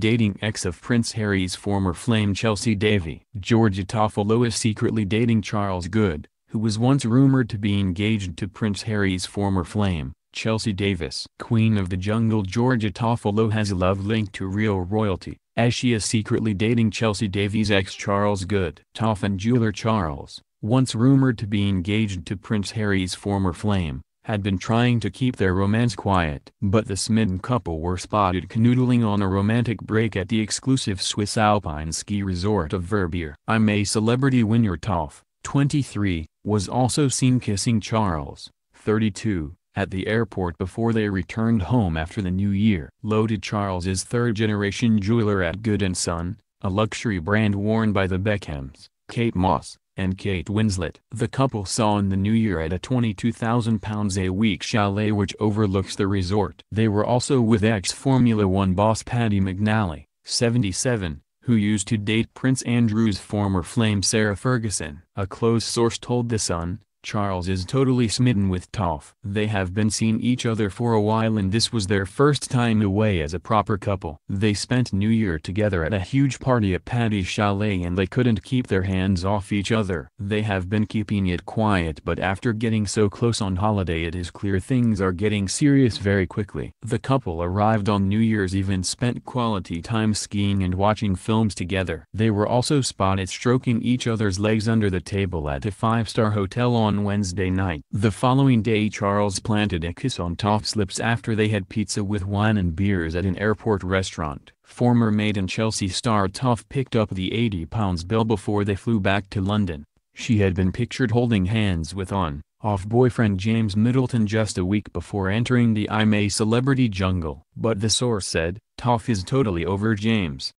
dating ex of Prince Harry's former flame Chelsea Davy. Georgia Toffolo is secretly dating Charles Good, who was once rumored to be engaged to Prince Harry's former flame, Chelsea Davis. Queen of the Jungle Georgia Toffolo has a love link to real royalty, as she is secretly dating Chelsea Davy's ex Charles Good. Toff and jeweler Charles, once rumored to be engaged to Prince Harry's former flame, had been trying to keep their romance quiet. But the smitten couple were spotted canoodling on a romantic break at the exclusive Swiss alpine ski resort of Verbier. I'm a celebrity Winner Toff, 23, was also seen kissing Charles, 32, at the airport before they returned home after the new year. Loaded is third-generation jeweler at Good & Son, a luxury brand worn by the Beckhams, Kate Moss, and Kate Winslet. The couple saw in the new year at a £22,000 a week chalet which overlooks the resort. They were also with ex-Formula One boss Paddy McNally, 77, who used to date Prince Andrew's former flame Sarah Ferguson. A close source told The Sun, Charles is totally smitten with Toff. They have been seeing each other for a while and this was their first time away as a proper couple. They spent New Year together at a huge party at Patty's chalet and they couldn't keep their hands off each other. They have been keeping it quiet but after getting so close on holiday it is clear things are getting serious very quickly. The couple arrived on New Year's Eve and spent quality time skiing and watching films together. They were also spotted stroking each other's legs under the table at a five-star hotel on on Wednesday night. The following day Charles planted a kiss on Toff's lips after they had pizza with wine and beers at an airport restaurant. Former Maid and Chelsea star Toff picked up the 80 pounds bill before they flew back to London. She had been pictured holding hands with on, off boyfriend James Middleton just a week before entering the I'm a Celebrity jungle. But the source said, Toff is totally over James.